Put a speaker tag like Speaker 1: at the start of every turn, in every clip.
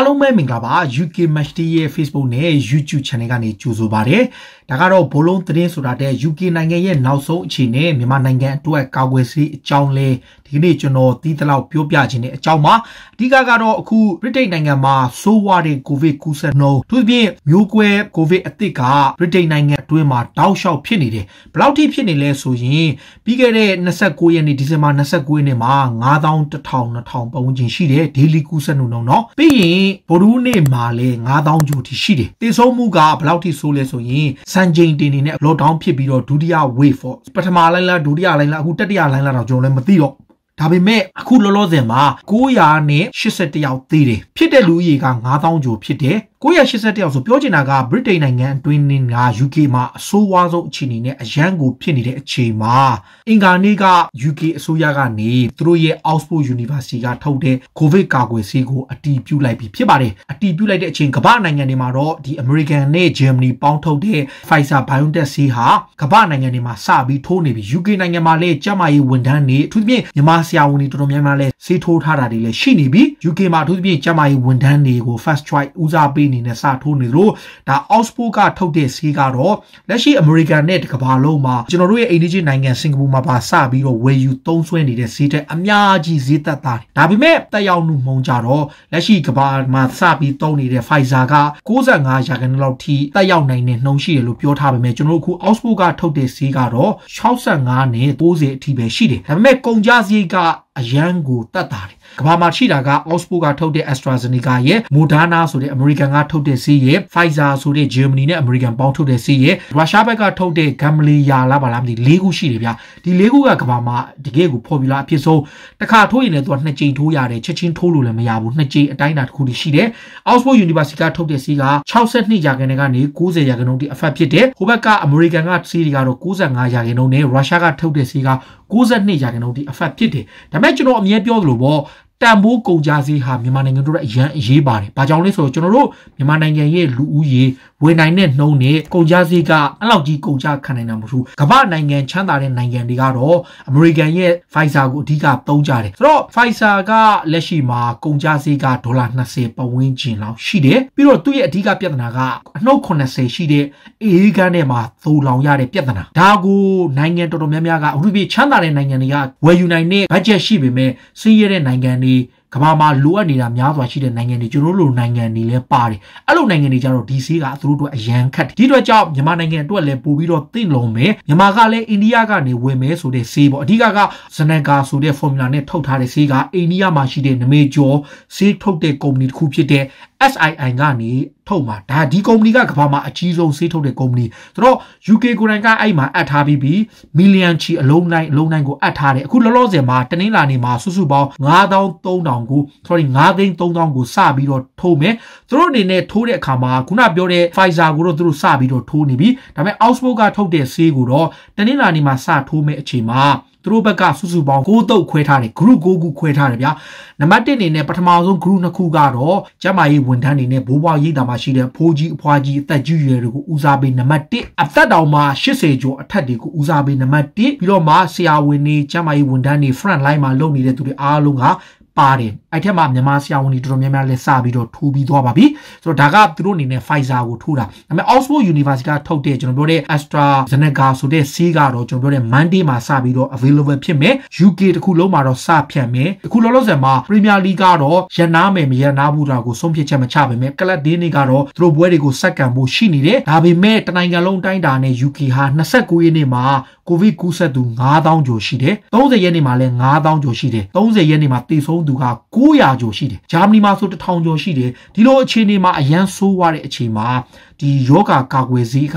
Speaker 1: အားလုံးပဲမင်္ဂလာပါ UK Match Day ရဲ့ Facebook နဲ့ YouTube Channel ကနေကြိုဆိုပါရစေ။ဒါကတော့ဘလုံးသတင်းဆိုတာတဲ့ UK နိုင်ငံရဲ့နောက်ဆုံးအခြေအနေမြန်မာနိုင်ငံအတွက်ကာကွယ်ဆေးအကြောင်းလဲဒီနေ့ကျွန်တော်တီးတလောက်ပြောပြခြင်းတဲ့အကြောင်းပါအဓိကကတော့အခုဗြိတိန်နိုင်ငံမှာဆိုးဝါးတဲ့ကိုဗစ်ကူးစက်နှုန်းသူဖြင့်မျိုးကွဲကိုဗစ်အသစ်ကဗြိတိန်နိုင်ငံအတွင်းမှာတောက်လျှောက်ဖြစ်နေတယ်ဘယ်လောက်ထိဖြစ်နေလဲဆိုရင်ပြီးခဲ့တဲ့29ရက်နေ့ဒီဇင်ဘာ29ရက်နေ့မှာ9100 2000ပတ်ဝန်းကျင်ရှိတယ် daily ကူးစက်နှုန်းเนาะပြီးရင်ဗရူးနေ့မှာလည်း9000ကျော်ထိရှိတယ်တည်ဆုံးမှုကဘယ်လောက်ထိဆိုးလဲဆိုရင်စံချိန်တင်နေတဲ့ lockdown ဖြစ်ပြီးတော့ဒုတိယ wave ပေါ့ပထမလိုင်းလားဒုတိယလိုင်းလားအခုတတိယလိုင်းလားတော့ကျွန်တော်လည်းမသိတော့ဒါပေမဲ့အခုလောလောဆယ်မှာ981ယောက်သေးတယ်ဖြစ်တဲ့လူဦးရေက9000ကျော်ဖြစ်တယ်981ယောက်ဆိုပြောချင်တာကဗြိတိန်နိုင်ငံအတွင်းက UK မှာအဆိုးဝါးဆုံးအခြေအနေနဲ့အရန်ကိုဖြစ်နေတဲ့အချိန်မှာအင်္ဂါနေ့က UK အစိုးရကနေသူတို့ရဲ့ Oxford University ကထုတ်တဲ့ COVID ကာကွယ်ဆေးကိုအတည်ပြုလိုက်ပြီးဖြစ်ပါတယ်အတည်ပြုလိုက်တဲ့အချိန်ကမ္ဘာနိုင်ငံတွေမှာတော့ဒီ American နဲ့ Germany ပေါင်းထုတ်တဲ့ Pfizer BioNTech ဆေးဟာကမ္ဘာနိုင်ငံတွေမှာစပြီးထိုးနေပြီး UK နိုင်ငံမှာလည်းကျန်းမာရေးဝန်ထမ်းတွေအထူးသဖြင့်မြန်မာဆရာဝန်တွေတော်တော်များများလည်းဈေးထိုးထားတာတွေလည်းရှိနေပြီး UK မှာအထူးသဖြင့်ကျမကြီးဝန်ထမ်းတွေကို first choice ဦးစားပေးအနေနဲ့စထိုးနေလို့ဒါ Oxford ကထုတ်တဲ့ဈေးကတော့လက်ရှိ American နဲ့တကမ္ဘာလုံးမှာကျွန်တော်တို့ရဲ့အိန္ဒိယနိုင်ငံစင်ကာပူမှာပါစပြီးတော့ဝယ်ယူသုံးစွဲနေတဲ့ဈေးတက်အများကြီးဈေးသက်သာတယ်ဒါပေမဲ့တက်ရောက်မှုမှုံကြတော့လက်ရှိကမ္ဘာမှာစပြီးသုံးနေတဲ့ Pfizer က65ရာခိုင်နှုန်းလောက်ထိတက်ရောက်နိုင်တဲ့နှုန်းရှိတယ်လို့ပြောထားပေမဲ့ကျွန်တော်တို့အခု Oxford ကထုတ်တဲ့ဈေးကတော့65နဲ့90အထိပဲရှိတယ်ဒါပေမဲ့ကုန်ကြဈေးကあ。အရန်ကိုတတ်တာတယ်ကမ္ဘာမှာရှိတာက Oxford ကထုတ်တဲ့ AstraZeneca ရဲ့ Moderna ဆိုတဲ့ American ကထုတ်တဲ့ဆေးရဲ့ Pfizer ဆိုတဲ့ Germany နဲ့ American ပေါင်းထုတ်တဲ့ဆေးရဲ့ Russia ဘက်ကထုတ်တဲ့ Gamaleya လားဗလားမသိ၄ခုရှိတယ်ဗျဒီ၄ခုကကမ္ဘာမှာတကယ်ကို formula အဖြစ်ဆုံးတစ်ခါထိုးရင်လည်းသူကနှစ်ကြိမ်ထိုးရတယ်ချက်ချင်းထိုးလို့လည်းမရဘူးနှစ်ကြိမ်အတိုင်းအတာတစ်ခုတည်းရှိတယ် Oxford University ကထုတ်တဲ့ဆေးက62ရာခိုင်နှုန်းကနေ90ရာခိုင်နှုန်းတိအဖက်ဖြစ်တယ်ဟိုဘက်က American ကဆေးတွေကတော့95ရာခိုင်နှုန်းနဲ့ Russia ကထုတ်တဲ့ဆေးက92ရာခိုင်နှုန်းတိအဖက်ဖြစ်တယ်ဒါပေမဲ့ကျွန်တော်အမြဲပြောသလိုပေါ့တန်ဖိုးကုန်ကြစည်ဟာမြန်မာနိုင်ငံတို့ရဲ့အရန်အရေးပါတယ်။ဘာကြောင့်လဲဆိုတော့ကျွန်တော်တို့မြန်မာနိုင်ငံရဲ့လူဦးရေဝင်နိုင်တဲ့နှုန်းနဲ့ကုန်ကြစည်ကအလောက်ကြီးကုန်ကြခံနိုင်တာမဟုတ်ဘူး။ကမ္ဘာနိုင်ငံချမ်းသာတဲ့နိုင်ငံတွေကတော့အမေရိကန်ရဲ့ Pfizer ကိုအဓိကသုံးကြတယ်။ဆိုတော့ Pfizer ကလက်ရှိမှာ ကုန်ကြစည်ကဒေါ်လာ20ပတ်ဝန်းကျင်လောက်ရှိတယ်။ပြီးတော့သူ့ရဲ့အဓိကပြဿနာကအနှုတ်80ရှိတဲ့အေးကန်းထဲမှာသိုလောင်ရတဲ့ပြဿနာ။ဒါကိုနိုင်ငံတော်တော်များများကအထူးဖြင့်ချမ်းသာတဲ့နိုင်ငံတွေကဝယ်ယူနိုင်တဲ့ budget ရှိပေမဲ့စီးရတဲ့နိုင်ငံတွေတွေကမ္ဘာမှာလိုအပ်နေတာများစွာရှိတဲ့နိုင်ငံတွေကျွန်တော်တို့လိုနိုင်ငံတွေလည်းပါတယ်အဲ့လိုနိုင်ငံတွေကြတော့ဒီဆေးကသူတို့အတွက်အရန်ခက်တယ်ဒီအတွက်ကြောင့်မြန်မာနိုင်ငံအတွက်လည်းပို့ပြီးတော့သိလုံမယ်မြန်မာကလည်းအိန္ဒိယကနေဝင်မယ်ဆိုတဲ့ဆေးပေါ့အဓိကကဇနကာဆိုတဲ့ formula နဲ့ထုတ်ထားတဲ့ဆေးကအိန္ဒိယမှာရှိတဲ့နမေကျော်ဆေးထုတ်တဲ့ကုမ္ပဏီတစ်ခုဖြစ်တဲ့ SII ကနေထုတ်မှာဒါဒီကုမ္ပဏီကကမ္ဘာမှာအကြီးဆုံးဆေးထုတ်တဲ့ကုမ္ပဏီဆိုတော့ UK ကိုယ်တိုင်ကအဲ့မှာအပ်ထားပြီးပြီးမီလီယံချီအလုံးတိုင်းအလုံးတိုင်းကိုအပ်ထားတယ်အခုလောလောဆယ်မှာတနင်္လာနေ့မှာစုစုပေါင်း9300ကို sorry 9300ကိုစပြီးတော့ထိုးမယ်သူတို့အနေနဲ့ထိုးတဲ့အခါမှာခုနပြောတဲ့ Pfizer ကိုတော့သူတို့စပြီးတော့ထိုးနေပြီဒါပေမဲ့ Oxford ကထုတ်တဲ့ဆေးကိုတော့တနင်္လာနေ့မှာစထိုးမယ်အချိန်မှာသူတို့ဘက်ကစုစုပေါင်း6တုပ်ခွဲထားတယ် group 6ခုခွဲထားတယ်ဗျာနံပါတ်1အနေနဲ့ပထမဆုံး group 2ခုကတော့ကျမကြီးဝန်ထမ်းတွေနဲ့ဘိုးဘွားရိတ်တာမှရှိတဲ့ဖိုးကြီးအဖွားကြီးအသက်ကြီးရွယ်တွေကိုဦးစားပေးနံပါတ်1အသက်တောင်မှ80ကျော်အထက်တွေကိုဦးစားပေးနံပါတ်1ပြီးတော့မှဆရာဝန်တွေကျမကြီးဝန်ထမ်းတွေ front line မှာလုပ်နေတဲ့သူတွေအားလုံးက ပါတယ်အဲ့ထက်မှမြန်မာဆရာဝန်တွေတော်တော်များများလည်းစပြီးတော့ထိုးပြီးသွားပါပြီဆိုတော့ဒါကသူတို့အနေနဲ့ Pfizer ကိုထိုးတာဒါပေမဲ့ Oxford University ကထုတ်တဲ့ကျွန်တော်ပြောတဲ့ AstraZeneca ဆိုတဲ့ဆေးကတော့ကျွန်တော်ပြောတဲ့ Monday မှာစပြီးတော့ available ဖြစ်မယ် UK တခုလုံးမှာတော့စဖြန့်မယ်အခုလောလောဆယ်မှာ Premier League ကတော့ရန်နာမယ်မရန်နာဘူးတာကိုဆုံးဖြတ်ချက်မချပါနဲ့ကလပ်ဒင်းတွေကတော့သူတို့ပွဲတွေကိုစက္ကန့်ဖို့ရှိနေတယ်ဒါပေမဲ့တနိုင်ငံလုံးတိုင်းတာနဲ့ UK ဟာ29ရက်နေ့မှာကိုဗစ်ကူးစက်သူ9000ကျော်ရှိတယ်30ရက်နေ့မှာလည်း9000ကျော်ရှိတယ်30ရက်နေ့မှာသေဆုံးသူက9 900ကျော်ရှိတယ်ဂျာမနီမှာဆို1000ကျော်ရှိတယ်ဒီလိုအခြေအနေမှာအရန်ဆိုးွားတဲ့အခြေမှာဒီယောဂါကာကွယ်ဆေးက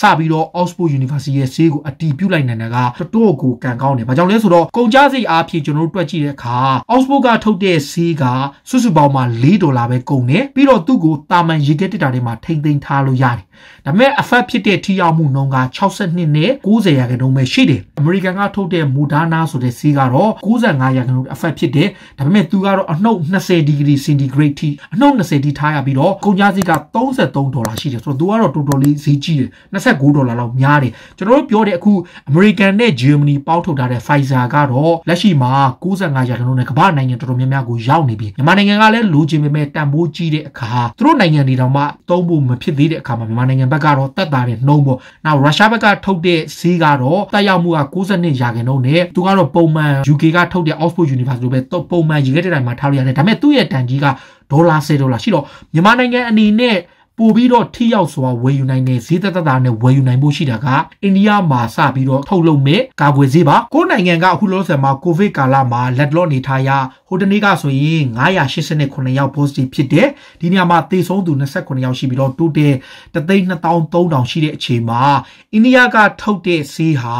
Speaker 1: စပြီးတော့ Oxford University ရဲ့ဈေးကိုအတီးပြုတ်လိုက်နိုင်တာကတော်တော်ကိုကံကောင်းတယ်။ဘာကြောင့်လဲဆိုတော့ကုန်ကျစရိတ်အားဖြင့်ကျွန်တော်တို့တွက်ကြည့်တဲ့အခါ Oxford ကထုတ်တဲ့ဈေးကစုစုပေါင်းမှာ4ဒေါ်လာပဲကုန်တယ်။ပြီးတော့သူ့ကိုတာမန်ရေကက်တစ်တာတွေမှာထိမ့်သိမ်းထားလို့ရတယ်။ဒါပေမဲ့ effect ဖြစ်တဲ့ထိရောက်မှုနှုန်းက62နဲ့90ရာခိုင်နှုန်းပဲရှိတယ်။ American ကထုတ်တဲ့ Moderna ဆိုတဲ့ဈေးကတော့95ရာခိုင်နှုန်း effect ဖြစ်တယ်။ဒါပေမဲ့သူကတော့အနှုတ်20 degree centigrade ထိအနှုတ်20 degree ထားရပြီးတော့ကုန်ကျစရိတ်က33ဒေါ်လာရှိတယ်ဆိုတော့သူကတော့တော်တော်လေးဈေးကြီးတယ်။29ဒေါ်လာလောက်များတယ်ကျွန်တော်တို့ပြောတဲ့အခု American နဲ့ Germany ပေါင်းထုတ်ထားတဲ့ Pfizer ကတော့လက်ရှိမှာ95ရာခိုင်နှုန်းနဲ့ကမ္ဘာနိုင်ငံတော်တော်များများကိုရောက်နေပြီမြန်မာနိုင်ငံကလည်းလိုချင်ပေမဲ့တန်ဖိုးကြီးတဲ့အခါသူတို့နိုင်ငံတွေတောင်မှသုံးဖို့မဖြစ်သေးတဲ့အခါမှာမြန်မာနိုင်ငံဘက်ကတော့တက်တာတဲ့နှုံးပေါ့နောက်ရုရှားဘက်ကထုတ်တဲ့ဈေးကတော့တက်ရောက်မှုက92ရာခိုင်နှုန်းနဲ့သူကတော့ပုံမှန် UK ကထုတ်တဲ့ Oxford University လိုပဲပုံမှန်ရေခဲတဲ့တိုင်းမှာထားလို့ရတယ်ဒါပေမဲ့သူ့ရဲ့တန်ကြီးကဒေါ်လာ10ဒေါ်လာရှိတော့မြန်မာနိုင်ငံအနေနဲ့ပို့ပြီးတော့ထိရောက်စွာဝယ်ယူနိုင်တဲ့ဈေးသက်သက်သာနဲ့ဝယ်ယူနိုင်ဖို့ရှိတာကအိန္ဒိယမှာစပြီးတော့ထုတ်လုပ်မဲ့ကာကွယ်ဈေးပါကိုနိုင်ငံကအခုလောဆယ်မှာကိုဗစ်ကာလမှာလက်လော့နေထားရဟိုတနေ့ကဆိုရင်989ယောက် positive ဖြစ်တယ်ဒီနေရာမှာသေဆုံးသူ29ယောက်ရှိပြီးတော့ total 32300ရှိတဲ့အချိန်မှာအိန္ဒိယကထုတ်တဲ့ဈေးဟာ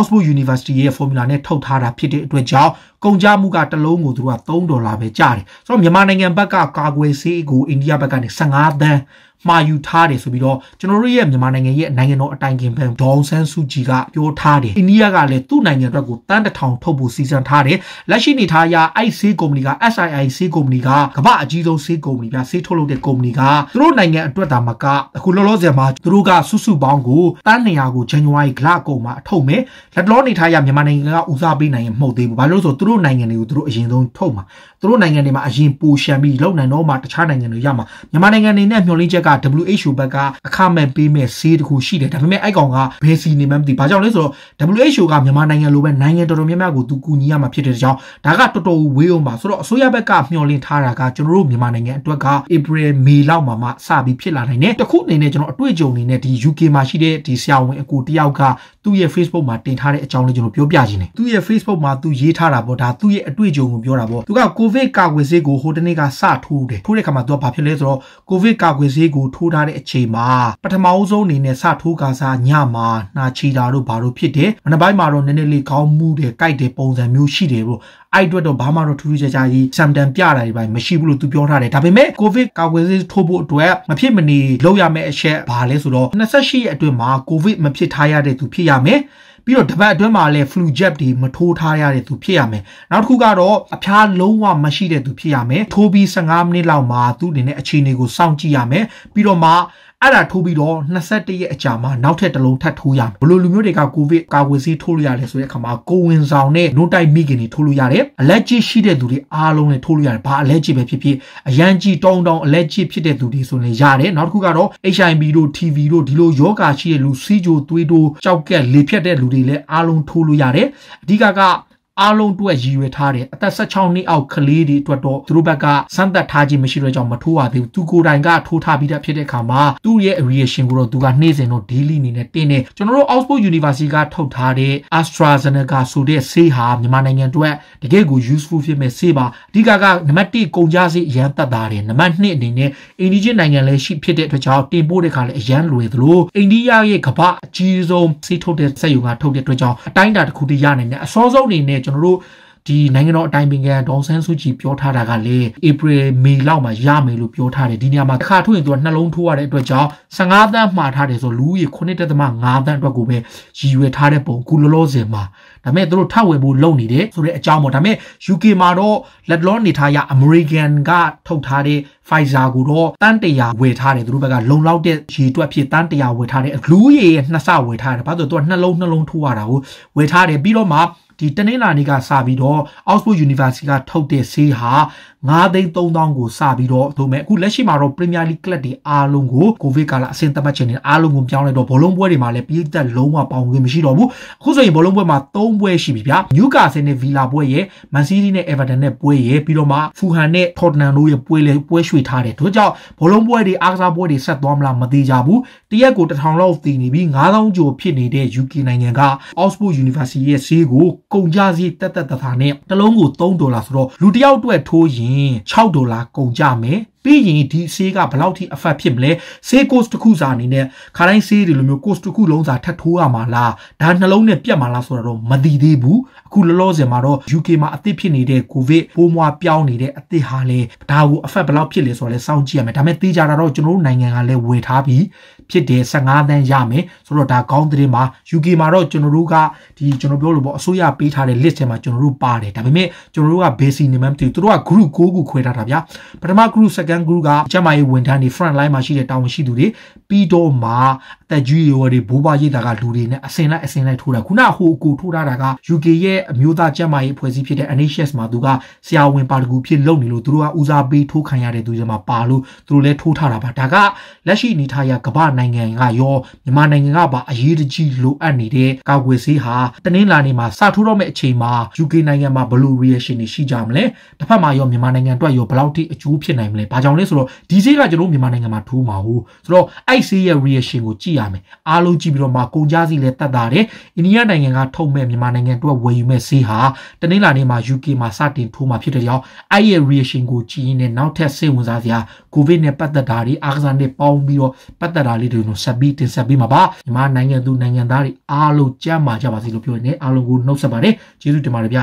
Speaker 1: Oxford University ရဲ့ formula နဲ့ထုတ်ထားတာဖြစ်တဲ့အတွက်ကြောင့်ကုန်ကြမှုကတစ်လုံးကိုသူက3ဒေါ်လာပဲကျတယ်ဆိုတော့မြန်မာနိုင်ငံဘက်ကကာကွယ်ဆေးကိုအိန္ဒိယဘက်ကနေ15သန်းမှာယူထားတယ်ဆိုပြီးတော့ကျွန်တော်တို့ရဲ့မြန်မာနိုင်ငံရဲ့နိုင်ငံတော်အတိုင်ခင်ဘန်ဒေါန်ဆန်းစုကြည်ကပြောထားတယ်အိန္ဒိယကလည်းသူ့နိုင်ငံအတွက်ကိုတန်းတထောင်ထုတ်ဖို့စီစဉ်ထားတယ်လက်ရှိနေထားရာ IC ကုမ္ပဏီက SII ဆေးကုမ္ပဏီကကမ္ဘာအကြီးဆုံးဆေးကုမ္ပဏီပြဆေးထုတ်လုပ်တဲ့ကုမ္ပဏီကသူတို့နိုင်ငံအတွက်ဒါမှကအခုလောလောဆယ်မှာသူတို့ကစုစုပေါင်းကိုတန်း200ကိုဇန်နဝါရီလကုန်မှာအထုတ်မယ်လက်လောနေထားရမြန်မာနိုင်ငံကဦးစားပေးနိုင်ငံမဟုတ်သေးဘူးဘာလို့လဲဆိုသူတို့နိုင်ငံတွေကိုသူတို့အရင်ဆုံးထုတ်မှာသူတို့နိုင်ငံတွေမှာအရင်ပိုရှံပြီးလောက်နိုင်တော့မှတခြားနိုင်ငံတွေရမှာမြန်မာနိုင်ငံတွေနဲ့မျှော်လင့်ချက်က WHO ဘက်ကအခမဲ့ပေးမဲ့ဆေးတခုရှိတယ်ဒါပေမဲ့အဲ့ကောင်ကဘယ်စီနေမှမသိဘာကြောင့်လဲဆိုတော့ WHO ကမြန်မာနိုင်ငံလိုပဲနိုင်ငံတော်တော်များများကိုသူကူညီရမှာဖြစ်တဲ့ကြောင့်ဒါကတော်တော်ဝေးအောင်ပါဆိုတော့အစိုးရဘက်ကမျှော်လင့်ထားတာကကျွန်တော်တို့မြန်မာနိုင်ငံအတွက်က April May လောက်မှာမှစပြီးဖြစ်လာနိုင်တယ်တခုအနေနဲ့ကျွန်တော်အတွေ့အကြုံအနေနဲ့ဒီ UK မှာရှိတဲ့ဒီဆရာဝန်အကူတယောက်ကသူ့ရဲ့ Facebook မှာတင်ထားတဲ့အကြောင်းလေးကျွန်တော်ပြောပြခြင်းတယ်သူ့ရဲ့ Facebook မှာသူရေးထားတာပေါ့ဒါသူ့ရဲ့အတွေ့အကြုံကိုပြောတာပေါ့သူက COVID ကာကွယ်ဆေးကိုဟိုတနေ့ကစထိုးတယ်ထိုးတဲ့ခါမှာသူကဘာဖြစ်လဲဆိုတော့ COVID ကာကွယ်ဆေးကိုကိုထိုးထားတဲ့အချိန်မှာပထမအဆုံးအနေနဲ့စထိုးကာစားညမှာနှာချီတာတို့ဘာလို့ဖြစ်တယ်မနေ့ပိုင်းမှာတော့နည်းနည်းလေးခေါင်းမှုတယ်ကြိုက်တယ်ပုံစံမျိုးရှိတယ်ပေါ့အဲ့အတွက်တော့ဘာမှတော့ထူးထူးခြားခြားကြီးစမ်တန်ပြတာတွေပဲမရှိဘူးလို့သူပြောထားတယ်ဒါပေမဲ့ကိုဗစ်ကာကွယ်ဆေးထိုးဖို့အတွက်မဖြစ်မနေလုပ်ရမယ့်အချက်ဘာလဲဆိုတော့28ရက်အတွင်းမှာကိုဗစ်မဖြစ်ထားရတဲ့သူဖြစ်ရမယ်ပြီးတော့တပတ်အတွင်းမှာလည်း flu jab တွေမထိုးထားရတဲ့သူဖြစ်ရမယ်နောက်တစ်ခုကတော့အဖျားလုံးဝမရှိတဲ့သူဖြစ်ရမယ်ထိုးပြီး15မိနစ်လောက်မှာသူ့အနေနဲ့အခြေအနေကိုစောင့်ကြည့်ရမယ်ပြီးတော့မှအဲ့ဒါထိုးပြီးတော့21ရက်အကြာမှာနောက်ထပ်တစ်လုံးထပ်ထိုးရမယ်ဘလို့လူမျိုးတွေကကိုဗစ်ကာကွယ်ဆေးထိုးလို့ရတယ်ဆိုတဲ့အခါမှာကိုဝင်ဆောင်နဲ့နို့တိုက်မိခင်တွေထိုးလို့ရတယ်အလက်ဂျီရှိတဲ့သူတွေအားလုံးလည်းထိုးလို့ရတယ်ဘာအလက်ဂျီပဲဖြစ်ဖြစ်အရန်ကြီးတောင်းတောင်းအလက်ဂျီဖြစ်တဲ့သူတွေဆိုရင်ရတယ်နောက်တစ်ခုကတော့ HIV တို့ TV တို့ဒီလိုယောဂါရှိတဲ့လူစီဂျိုသွေးတို့ကြောက်ကက်လေဖြတ်တဲ့လူတွေလည်းအားလုံးထိုးလို့ရတယ်အဓိကကအားလုံးအတွက်ရည်ရွယ်ထားတယ်အသက်16နှစ်အောက်ကလေးတွေအတွက်တော့သူတို့ဘက်ကစမ်းသပ်ထားခြင်းမရှိတော့ကြောင့်မထိုးရသေးဘူးသူကိုယ်တိုင်ကထိုးထားပြီးတာဖြစ်တဲ့အခါမှာသူ့ရဲ့ reaction ကိုတော့သူကနေ့စဉ်တော့ daily အနေနဲ့တင်းတယ်ကျွန်တော်တို့ Oxford University ကထုတ်ထားတဲ့ AstraZeneca ဆိုတဲ့ဆေးဟာမြန်မာနိုင်ငံအတွက်တကယ့်ကို useful ဖြစ်မဲ့ဆေးပါအဓိကကနံပါတ်1ကုန်ကျစရိတ်အရန်သက်သာတယ်နံပါတ်2အနေနဲ့အိန္ဒိယနိုင်ငံလည်းရှိဖြစ်တဲ့အတွက်ကြောင့်တင်ပို့တဲ့အခါလည်းအရန်လွယ်သလိုအိန္ဒိယရဲ့ကမ္ဘာအကြီးဆုံးဆေးထုတ်တဲ့စက်ရုံကထုတ်တဲ့အတွက်ကြောင့်အတိုင်းအတာတစ်ခုတည်းရနိုင်တယ်အစောဆုံးအနေနဲ့ကျွန်တော်တို့ဒီနိုင်ငံတော်အတိုင်ပင်ခံဒေါန်ဆန်းစုကြည်ပြောထားတာကလည်း April May လောက်မှာရမယ်လို့ပြောထားတယ်ဒီနေရာမှာတစ်ခါထုတ်ရင်သူကနှလုံးထိုးရတဲ့အတွက်ကြောင့်15သန်းမှာထားတယ်ဆိုလူဦးရေ9.5သန်းအတွက်ကိုပဲရည်ရွယ်ထားတဲ့ပုံအခုလောလောဆယ်မှာဒါပေမဲ့သူတို့ထပ်ဝင်ဖို့လုပ်နေတယ်ဆိုတဲ့အကြောင်းပေါ့ဒါပေမဲ့ UK မှာတော့လက်လောနေထားရ American ကထုတ်ထားတဲ့ Pfizer ကိုတော့တန်းတရာဝယ်ထားတယ်သူတို့ဘက်ကလုံလောက်တဲ့ရည်တွက်ဖြစ်တန်းတရာဝယ်ထားတယ်လူရေရဲ့နှစ်ဆဝယ်ထားတယ်ဘာလို့သူကနှလုံးနှလုံးထိုးရတာကိုဝယ်ထားတယ်ပြီးတော့မှဒီတနင်္လာနေ့ကစပြီးတော့ Oxford University ကထုတ်တဲ့ဆေးဟာ9သိန်း3000ကိုစပြီးတော့ဒုမဲ့အခုလက်ရှိမှာတော့ Premier League ကလပ်တွေအားလုံးကိုကိုဗစ်ကာလအဆင့်သတ်မှတ်ခြင်းနဲ့အားလုံးကိုပြောင်းလိုက်တော့ဘောလုံးပွဲတွေမှာလည်းပြည်သက်လုံးဝပေါင်ခွင့်မရှိတော့ဘူးအခုဆိုရင်ဘောလုံးပွဲမှာ3ပွဲရှိပြီဗျာ Newcastle နဲ့ Villa ပွဲရယ် Man City နဲ့ Everton နဲ့ပွဲရယ်ပြီးတော့မှ Fulham နဲ့ Tottenham တို့ရဲ့ပွဲလည်းပွဲရွှေ့ထားတယ်တို့ကြောင့်ဘောလုံးပွဲတွေအားကစားပွဲတွေဆက်သွားမလားမသေးကြဘူးတရက်ကို1000လောက်တည်နေပြီး9000ကျော်ဖြစ်နေတဲ့ UK နိုင်ငံက Oxford University ရဲ့ဈေးကိုကုန်ကြစည်းတက်တက်တထာနဲ့တစ်လုံးကို3ဒေါ်လာဆိုတော့လူတစ်ယောက်အတွက်ထိုးရင်ရင်6ဒေါ်လာကုန်ကြမယ်ပြီးရင်ဒီဆေးကဘယ်လောက်ထိ effect ဖြစ်မလဲဆေး cost တစ်ခုစာအနေနဲ့ခါတိုင်းဆေးတွေလိုမျိုး cost တစ်ခုလုံးစာထပ်ထိုးရမှာလားဒါနှလုံးနဲ့ပြတ်မှာလားဆိုတော့မသိသေးဘူးအခုလောလောဆယ်မှာတော့ UK မှာအသစ်ဖြစ်နေတဲ့ covid ပိုးမွားပြောင်းနေတဲ့အသစ်ဟာလည်းဒါကို effect ဘယ်လောက်ဖြစ်လဲဆိုတော့လည်းစောင့်ကြည့်ရမယ်ဒါပေမဲ့သိကြတာတော့ကျွန်တော်တို့နိုင်ငံကလည်းဝယ်ထားပြီးဖြစ်တယ်15သန်းရမယ်ဆိုတော့ဒါကောင်းသတင်းမှာ UK မှာတော့ကျွန်တော်တို့ကဒီကျွန်တော်ပြောလို့ပေါ့အစိုးရပေးထားတဲ့ list ထဲမှာကျွန်တော်တို့ပါတယ်ဒါပေမဲ့ကျွန်တော်တို့က basic နေမှမသိဘူးသူတို့က group 6ခုခွဲထားတာဗျာပထမ group second group ကကျမရေးဝန်ထမ်းတွေ front line မှာရှိတဲ့တာဝန်ရှိသူတွေပြီးတော့မှအသက်ကြီးရွယ်တွေဘိုးဘွားရိတ်တာကလူတွေနဲ့အစင်လိုက်အစင်လိုက်ထိုးတာခုနဟိုအကူထိုးထားတာက UK ရဲ့အမျိုးသားကျမရေးအဖွဲ့အစည်းဖြစ်တဲ့ NHS မှာသူကဆရာဝန်ပါတကူဖြစ်လုပ်နေလို့သူတို့ကဦးစားပေးထိုးခံရတဲ့သူတွေမှာပါလို့သူတို့လည်းထိုးထားတာပါဒါကလက်ရှိအနေထားရကမ္ဘာနိုင်ငံကရောမြန်မာနိုင်ငံကပါအရေးတကြီးလိုအပ်နေတဲ့ကာကွယ်ဆေးဟာတနင်္လာနေ့မှာစထိုးတော့မယ့်အချိန်မှာ UK နိုင်ငံမှာဘယ်လို reaction တွေရှိကြမလဲတစ်ဖက်မှာရောမြန်မာနိုင်ငံအတွက်ရောဘယ်လောက်ထိအကျိုးဖြစ်နိုင်မလဲဘာကြောင့်လဲဆိုတော့ဒီဆေးကကျွန်တော်မြန်မာနိုင်ငံမှာထိုးမှာဟုတ်ဆိုတော့အဲ့ဆေးရဲ့ reaction ကိုကြည့်ရမယ်အားလုံးကြည့်ပြီးတော့မှကုန်ကြစီလဲတတ်တာတယ်အိန္ဒိယနိုင်ငံကထုတ်မဲ့မြန်မာနိုင်ငံအတွက်ဝယ်ယူမဲ့ဆေးဟာတနင်္လာနေ့မှာ UK မှာစတင်ထိုးမှာဖြစ်တဲ့ကြောင့်အဲ့ရဲ့ reaction ကိုကြည့်ရင်လည်းနောက်ထပ်စိတ်ဝင်စားစရာကိုဗစ်နဲ့ပတ်သက်တာတွေအားကစားနဲ့ပေါင်းပြီးတော့ပတ်သက်တာလေးတွေကိုဆက်ပြီးတင်ဆက်ပေးမှာပါမြန်မာနိုင်ငံသူနိုင်ငံသားတွေအားလုံးကြမ်းမာကြပါစေလို့ပြောနေအားလုံးကိုနှုတ်ဆက်ပါတယ်ကျေးဇူးတင်ပါတယ်ဗျ